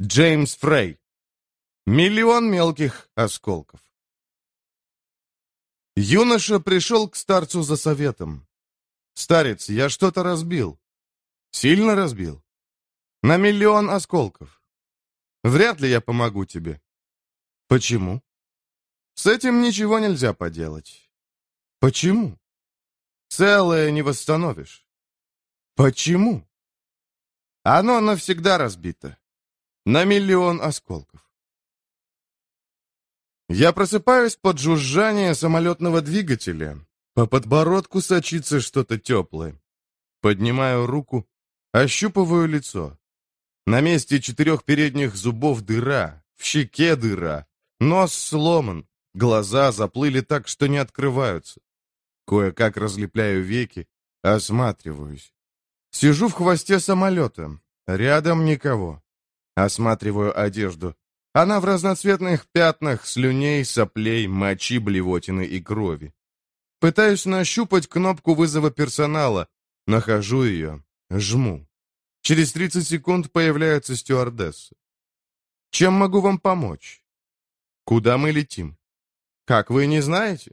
Джеймс Фрей. Миллион мелких осколков. Юноша пришел к старцу за советом. «Старец, я что-то разбил. Сильно разбил. На миллион осколков. Вряд ли я помогу тебе». «Почему?» «С этим ничего нельзя поделать». «Почему?» «Целое не восстановишь». «Почему?» «Оно навсегда разбито на миллион осколков. Я просыпаюсь под жужжание самолетного двигателя. По подбородку сочится что-то теплое. Поднимаю руку, ощупываю лицо. На месте четырех передних зубов дыра, в щеке дыра, нос сломан, глаза заплыли так, что не открываются. Кое-как разлепляю веки, осматриваюсь. Сижу в хвосте самолета, рядом никого. Осматриваю одежду. Она в разноцветных пятнах слюней, соплей, мочи, блевотины и крови. Пытаюсь нащупать кнопку вызова персонала. Нахожу ее. Жму. Через 30 секунд появляется стюардесса. Чем могу вам помочь? Куда мы летим? Как вы не знаете?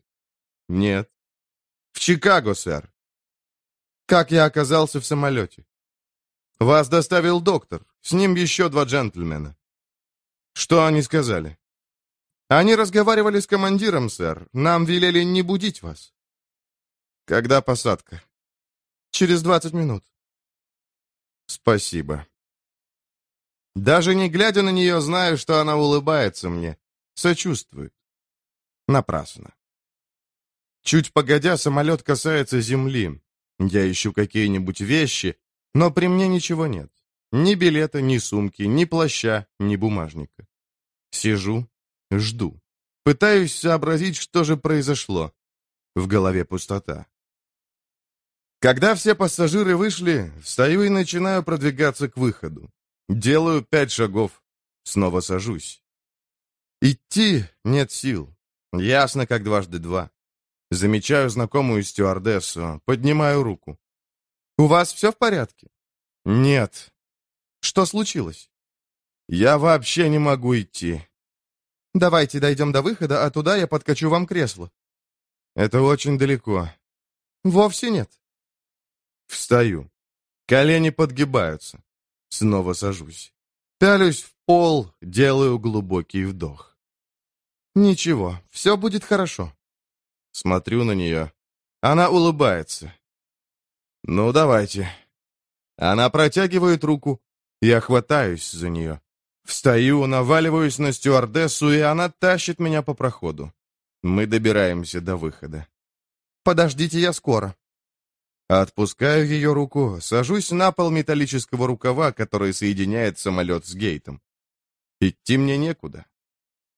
Нет. В Чикаго, сэр. Как я оказался в самолете? Вас доставил доктор. С ним еще два джентльмена». «Что они сказали?» «Они разговаривали с командиром, сэр. Нам велели не будить вас». «Когда посадка?» «Через двадцать минут». «Спасибо». Даже не глядя на нее, знаю, что она улыбается мне, сочувствует. Напрасно. Чуть погодя, самолет касается земли. Я ищу какие-нибудь вещи, но при мне ничего нет. Ни билета, ни сумки, ни плаща, ни бумажника. Сижу, жду. Пытаюсь сообразить, что же произошло. В голове пустота. Когда все пассажиры вышли, встаю и начинаю продвигаться к выходу. Делаю пять шагов, снова сажусь. Идти нет сил. Ясно, как дважды два. Замечаю знакомую стюардессу, поднимаю руку. «У вас все в порядке?» «Нет, что случилось?» «Я вообще не могу идти». «Давайте дойдем до выхода, а туда я подкачу вам кресло». «Это очень далеко». «Вовсе нет». Встаю. Колени подгибаются. Снова сажусь. Пялюсь в пол, делаю глубокий вдох. «Ничего, все будет хорошо». Смотрю на нее. Она улыбается. «Ну, давайте». Она протягивает руку, я хватаюсь за нее. Встаю, наваливаюсь на стюардессу, и она тащит меня по проходу. Мы добираемся до выхода. «Подождите, я скоро». Отпускаю ее руку, сажусь на пол металлического рукава, который соединяет самолет с гейтом. Идти мне некуда.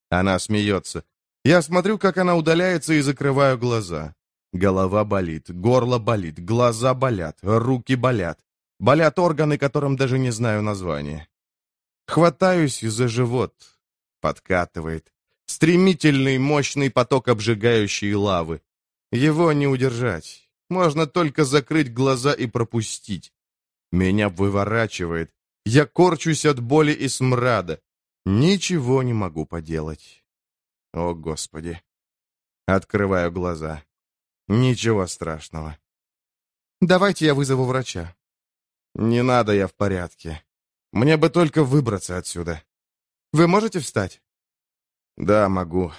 Она смеется. Я смотрю, как она удаляется, и закрываю глаза. Голова болит, горло болит, глаза болят, руки болят. Болят органы, которым даже не знаю названия. Хватаюсь за живот. Подкатывает. Стремительный, мощный поток обжигающей лавы. Его не удержать. Можно только закрыть глаза и пропустить. Меня выворачивает. Я корчусь от боли и смрада. Ничего не могу поделать. О, Господи. Открываю глаза. Ничего страшного. Давайте я вызову врача. «Не надо, я в порядке. Мне бы только выбраться отсюда. Вы можете встать?» «Да, могу».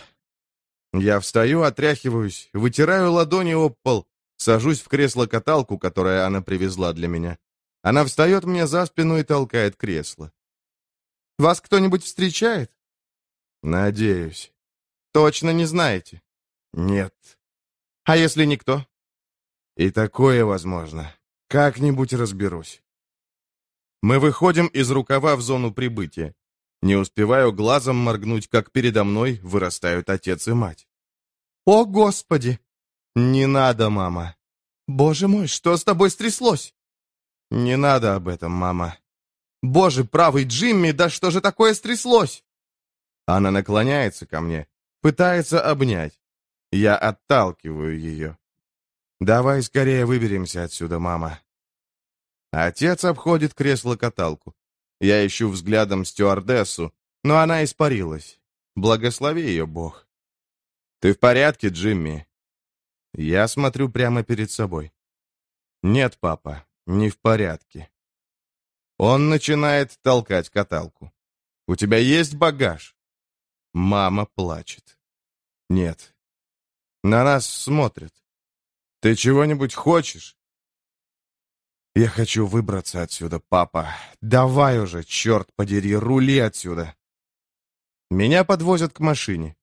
Я встаю, отряхиваюсь, вытираю ладони об пол, сажусь в кресло-каталку, которое она привезла для меня. Она встает мне за спину и толкает кресло. «Вас кто-нибудь встречает?» «Надеюсь». «Точно не знаете?» «Нет». «А если никто?» «И такое возможно. Как-нибудь разберусь». Мы выходим из рукава в зону прибытия. Не успеваю глазом моргнуть, как передо мной вырастают отец и мать. «О, Господи!» «Не надо, мама!» «Боже мой, что с тобой стряслось?» «Не надо об этом, мама!» «Боже, правый Джимми, да что же такое стряслось?» Она наклоняется ко мне, пытается обнять. Я отталкиваю ее. «Давай скорее выберемся отсюда, мама. Отец обходит кресло-каталку. Я ищу взглядом стюардессу, но она испарилась. Благослови ее, Бог. «Ты в порядке, Джимми?» Я смотрю прямо перед собой. «Нет, папа, не в порядке». Он начинает толкать каталку. «У тебя есть багаж?» Мама плачет. «Нет». На нас смотрят. «Ты чего-нибудь хочешь?» «Я хочу выбраться отсюда, папа. Давай уже, черт подери, рули отсюда!» Меня подвозят к машине.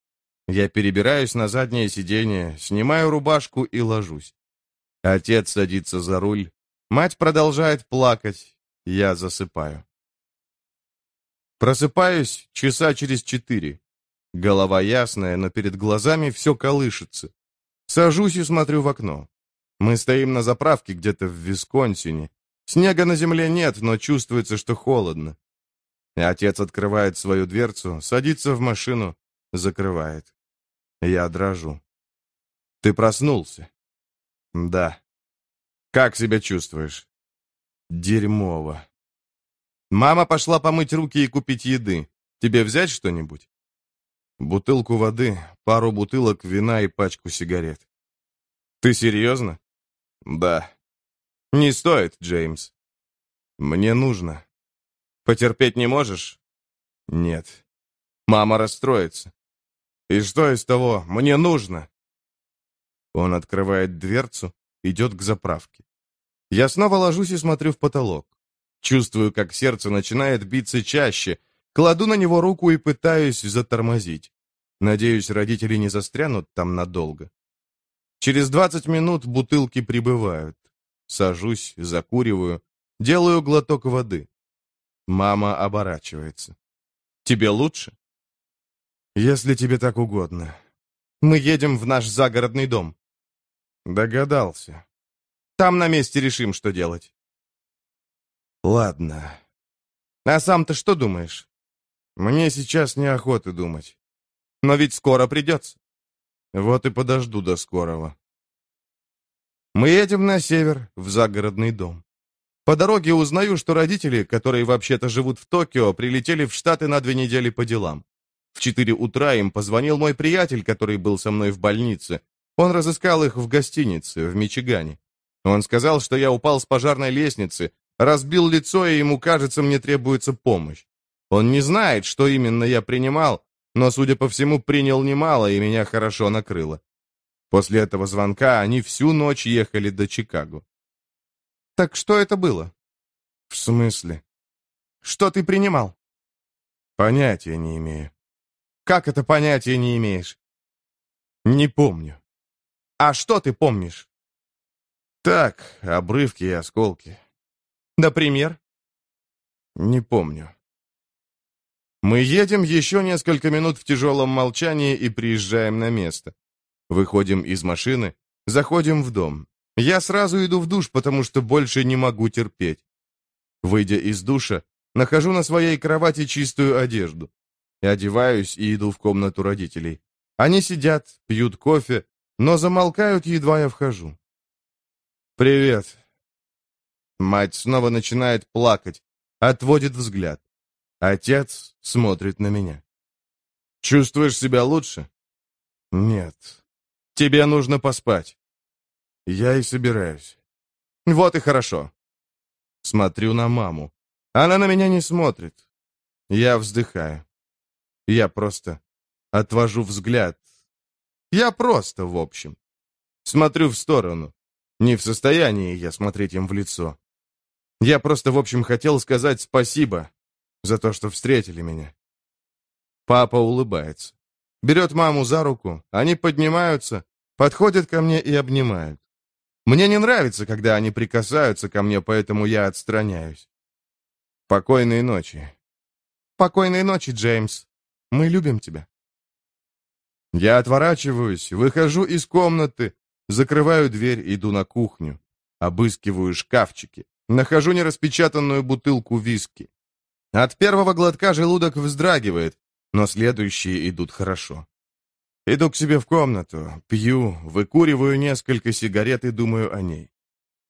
Я перебираюсь на заднее сиденье, снимаю рубашку и ложусь. Отец садится за руль. Мать продолжает плакать. Я засыпаю. Просыпаюсь часа через четыре. Голова ясная, но перед глазами все колышется. Сажусь и смотрю в окно. Мы стоим на заправке где-то в Висконсине. Снега на земле нет, но чувствуется, что холодно. И отец открывает свою дверцу, садится в машину, закрывает. Я дрожу. Ты проснулся? Да. Как себя чувствуешь? Дерьмово. Мама пошла помыть руки и купить еды. Тебе взять что-нибудь? Бутылку воды, пару бутылок вина и пачку сигарет. Ты серьезно? «Да». «Не стоит, Джеймс». «Мне нужно». «Потерпеть не можешь?» «Нет». «Мама расстроится». «И что из того? Мне нужно». Он открывает дверцу, идет к заправке. Я снова ложусь и смотрю в потолок. Чувствую, как сердце начинает биться чаще. Кладу на него руку и пытаюсь затормозить. Надеюсь, родители не застрянут там надолго. Через 20 минут бутылки прибывают. Сажусь, закуриваю, делаю глоток воды. Мама оборачивается. «Тебе лучше?» «Если тебе так угодно. Мы едем в наш загородный дом». «Догадался. Там на месте решим, что делать». «Ладно. А сам-то что думаешь?» «Мне сейчас неохота думать. Но ведь скоро придется». Вот и подожду до скорого. Мы едем на север, в загородный дом. По дороге узнаю, что родители, которые вообще-то живут в Токио, прилетели в Штаты на две недели по делам. В четыре утра им позвонил мой приятель, который был со мной в больнице. Он разыскал их в гостинице, в Мичигане. Он сказал, что я упал с пожарной лестницы, разбил лицо, и ему кажется, мне требуется помощь. Он не знает, что именно я принимал, но, судя по всему, принял немало и меня хорошо накрыло. После этого звонка они всю ночь ехали до Чикаго. «Так что это было?» «В смысле?» «Что ты принимал?» «Понятия не имею». «Как это понятия не имеешь?» «Не помню». «А что ты помнишь?» «Так, обрывки и осколки». «Например?» «Не помню». Мы едем еще несколько минут в тяжелом молчании и приезжаем на место. Выходим из машины, заходим в дом. Я сразу иду в душ, потому что больше не могу терпеть. Выйдя из душа, нахожу на своей кровати чистую одежду. Одеваюсь и иду в комнату родителей. Они сидят, пьют кофе, но замолкают, едва я вхожу. «Привет». Мать снова начинает плакать, отводит взгляд. Отец смотрит на меня. «Чувствуешь себя лучше?» «Нет. Тебе нужно поспать». «Я и собираюсь». «Вот и хорошо». Смотрю на маму. Она на меня не смотрит. Я вздыхаю. Я просто отвожу взгляд. Я просто, в общем. Смотрю в сторону. Не в состоянии я смотреть им в лицо. Я просто, в общем, хотел сказать спасибо, за то, что встретили меня. Папа улыбается. Берет маму за руку, они поднимаются, подходят ко мне и обнимают. Мне не нравится, когда они прикасаются ко мне, поэтому я отстраняюсь. Покойной ночи. Покойной ночи, Джеймс. Мы любим тебя. Я отворачиваюсь, выхожу из комнаты, закрываю дверь, иду на кухню. Обыскиваю шкафчики. Нахожу нераспечатанную бутылку виски. От первого глотка желудок вздрагивает, но следующие идут хорошо. Иду к себе в комнату, пью, выкуриваю несколько сигарет и думаю о ней.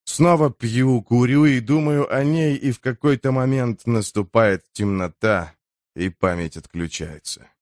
Снова пью, курю и думаю о ней, и в какой-то момент наступает темнота, и память отключается.